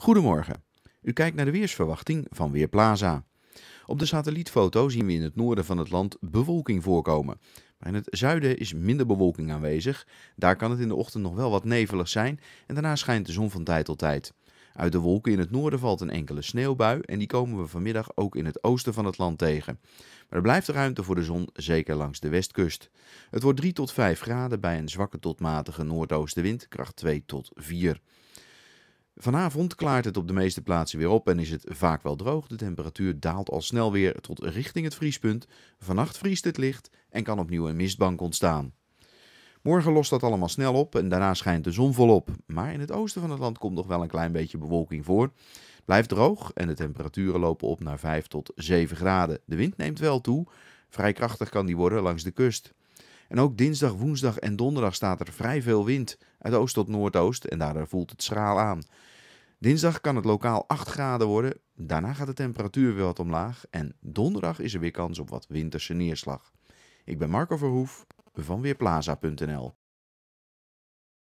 Goedemorgen. U kijkt naar de weersverwachting van Weerplaza. Op de satellietfoto zien we in het noorden van het land bewolking voorkomen. Maar in het zuiden is minder bewolking aanwezig. Daar kan het in de ochtend nog wel wat nevelig zijn en daarna schijnt de zon van tijd tot tijd. Uit de wolken in het noorden valt een enkele sneeuwbui en die komen we vanmiddag ook in het oosten van het land tegen. Maar er blijft ruimte voor de zon, zeker langs de westkust. Het wordt 3 tot 5 graden bij een zwakke tot matige noordoostenwind, kracht 2 tot 4. Vanavond klaart het op de meeste plaatsen weer op en is het vaak wel droog. De temperatuur daalt al snel weer tot richting het vriespunt. Vannacht vriest het licht en kan opnieuw een mistbank ontstaan. Morgen lost dat allemaal snel op en daarna schijnt de zon volop. Maar in het oosten van het land komt nog wel een klein beetje bewolking voor. Blijft droog en de temperaturen lopen op naar 5 tot 7 graden. De wind neemt wel toe. Vrij krachtig kan die worden langs de kust. En ook dinsdag, woensdag en donderdag staat er vrij veel wind uit oost tot noordoost en daardoor voelt het schraal aan. Dinsdag kan het lokaal 8 graden worden, daarna gaat de temperatuur weer wat omlaag en donderdag is er weer kans op wat winterse neerslag. Ik ben Marco Verhoef van Weerplaza.nl